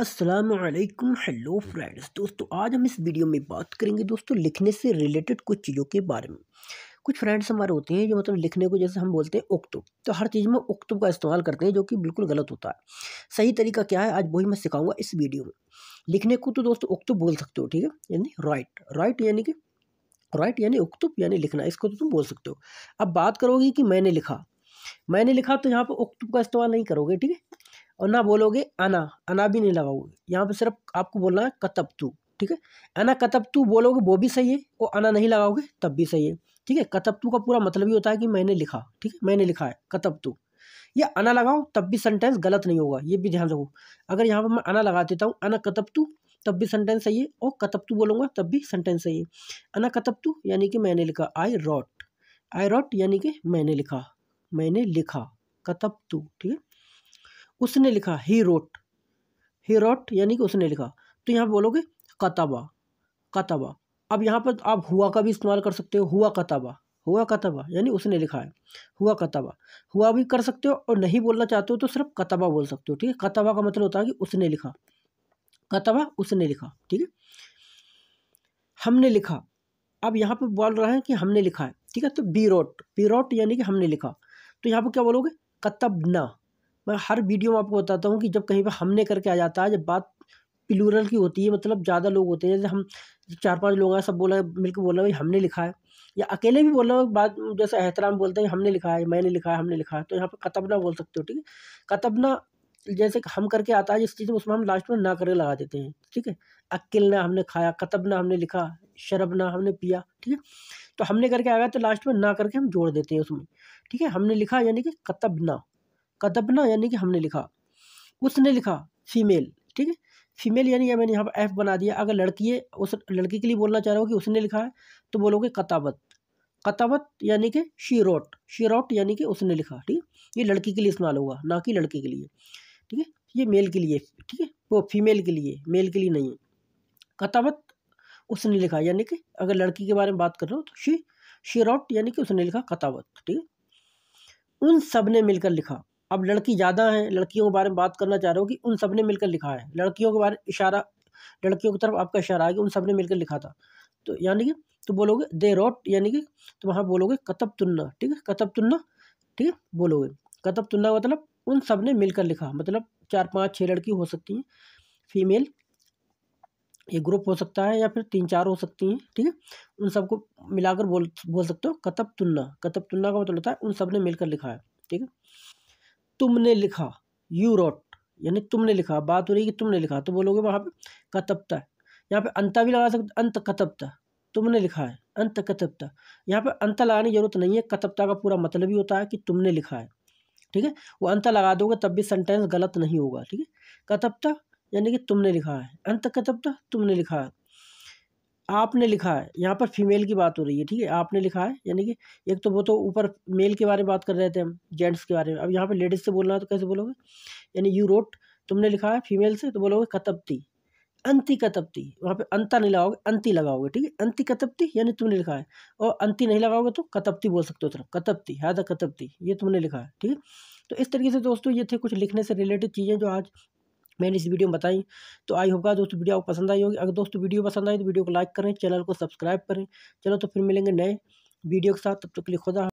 असलकम hello friends दोस्तों आज हम इस वीडियो में बात करेंगे दोस्तों लिखने से रिलेटेड कुछ चीज़ों के बारे में कुछ फ्रेंड्स हमारे होते हैं जो मतलब लिखने को जैसे हम बोलते हैं उक्तुब तो हर चीज़ में उक्तुब का इस्तेमाल करते हैं जो कि बिल्कुल गलत होता है सही तरीका क्या है आज वही मैं सिखाऊंगा इस वीडियो में लिखने को तो दोस्तों उक्तुब बोल सकते हो ठीक है यानी राइट राइट यानी कि राइट यानी उक्तुब यानी लिखना इसको तो तुम बोल सकते हो अब बात करोगे कि मैंने लिखा मैंने लिखा तो यहाँ पर उक्तुब का इस्तेमाल नहीं करोगे ठीक है और ना बोलोगे अना अना भी नहीं लगाओगे यहाँ पे सिर्फ आपको बोलना है कतब तू ठीक है अना कतब तू बोलोगे वो भी सही है और अना नहीं लगाओगे तब भी सही है ठीक है कतब तू का पूरा मतलब ही होता है कि मैंने लिखा ठीक है मैंने लिखा है कतब तू या अना लगाओ तब भी सेंटेंस गलत नहीं होगा ये भी ध्यान रखो अगर यहाँ पर मैं अना लगा देता हूँ अना कतब तू तब भी सेंटेंस सही है और कतब तू बोलूँगा तब भी सेंटेंस सही है अना कतब तू यानी कि मैंने लिखा आई रॉट आई रॉट यानी कि मैंने लिखा मैंने लिखा कतब तू ठीक है उसने लिखा ही रोट ही रोट यानी कि उसने लिखा तो यहाँ बोलोगे कतबा कतबा अब यहाँ पर आप हुआ का भी इस्तेमाल कर सकते हो हुआ कतबा हुआ कतबा यानी उसने लिखा है हुआ कतबा हुआ भी कर सकते हो और नहीं बोलना चाहते हो तो सिर्फ कतबा बोल सकते हो ठीक है कतबा का मतलब होता है कि उसने लिखा कतबा उसने लिखा ठीक है हमने लिखा अब यहाँ पर बोल रहे हैं कि हमने लिखा है ठीक है तो बी रोट बी रोट यानी कि हमने लिखा तो यहाँ पर क्या बोलोगे कतबना मैं हर वीडियो में आपको बताता हूँ कि जब कहीं पर हमने करके आ जाता है जब बात प्लूरल की होती है मतलब ज़्यादा लोग होते हैं जैसे हम चार पांच लोग हैं सब बोला मिलकर बोला भाई हमने लिखा है या अकेले भी बोला रहे बात जैसे एहतराम बोलते हैं हमने लिखा है मैंने लिखा है हमने लिखा है तो यहाँ पर कतबना बोल सकते हो ठीक है कतबना जैसे हम करके आता है जिस चीज़ में उसमें हम लास्ट में ना करके लगा देते हैं ठीक है अक्ल ना हमने खाया कतब ना हमने लिखा शरब ना हमने पिया ठीक है तो हमने करके आया तो लास्ट में ना करके हम जोड़ देते हैं उसमें ठीक है हमने लिखा यानी कि कतब ना कदबना यानी कि हमने लिखा उसने लिखा फीमेल ठीक है फीमेल यानी मैंने यहाँ पर एफ़ बना दिया अगर लड़की है उस लड़की के लिए बोलना चाह रहा हूँ कि उसने लिखा है तो बोलोगे कतावत कतावत यानी कि शीरोट शीरोट यानी कि उसने लिखा ठीक है ये लड़की के लिए इस्तेमाल होगा ना कि लड़की के लिए ठीक है ये मेल के लिए ठीक है वो फीमेल के लिए मेल के लिए नहीं है कतावत उसने लिखा यानी कि अगर लड़की के बारे में बात कर रहा हूँ तो शी शीरोट यानी कि उसने लिखा कतावत ठीक है उन सब ने मिलकर लिखा अब लड़की ज़्यादा हैं लड़कियों के बारे में बात करना चाह रहे हो कि उन सब ने मिलकर लिखा है लड़कियों के बारे इशारा लड़कियों की तरफ आपका इशारा है कि उन सब ने मिलकर लिखा था तो यानी कि तो बोलोगे दे रोट यानी कि तो वहाँ बोलोगे कतब तुन्ना ठीक है कतब तुन्ना ठीक है बोलोगे कतब तुन्ना मतलब उन सब ने मिलकर लिखा मतलब चार पाँच छः लड़की हो सकती हैं फीमेल एक ग्रुप हो सकता है या फिर तीन चार हो सकती हैं ठीक है थीके? उन सबको मिलाकर बोल बोल सकते हो कतब तुन्ना कतब तुन्ना का मतलब होता है उन सब ने मिलकर लिखा है ठीक है तुमने लिखा यू रोट यानी तुमने लिखा बात हो रही है कि तुमने लिखा तो बोलोगे वहाँ पे कतपता है यहाँ पे अंता भी लगा सकते अंत कतपता तुमने लिखा है अंत कतपता यहाँ पे अंत लगाने की जरूरत नहीं है कतपता का पूरा मतलब ही होता है कि तुमने लिखा है ठीक है वो अंत लगा दोगे तब भी सेंटेंस गलत नहीं होगा ठीक है कतपता यानी कि तुमने लिखा है अंत कतपता तुमने लिखा है आपने लिखा है यहाँ पर फीमेल की बात हो रही है ठीक है आपने लिखा है यानी कि एक तो वो तो ऊपर मेल के बारे में बात कर रहे थे हम जेंट्स के बारे में अब यहाँ पे लेडीज़ से बोलना है तो कैसे बोलोगे यानी यू रोट तुमने लिखा है फीमेल से तो बोलोगे कतपती अंति कतपती वहाँ पे अंता नहीं लगाओगे अंति लगाओगे ठीक है अंति कतपती यानी तुमने लिखा है और अंति नहीं लगाओगे तो कतपती बोल सकते हो तरफ कतपती हादा तो कतपती ये तुमने लिखा है ठीक है तो इस तरीके से दोस्तों ये थे कुछ लिखने से रिलेटेड चीज़ें जो आज मैंने इस वीडियो में बताई तो आई होगा दोस्तों वीडियो आपको पसंद आई होगी अगर दोस्तों वीडियो पसंद आई तो वीडियो को लाइक करें चैनल को सब्सक्राइब करें चलो तो फिर मिलेंगे नए वीडियो के साथ तब तक के लिए खुदा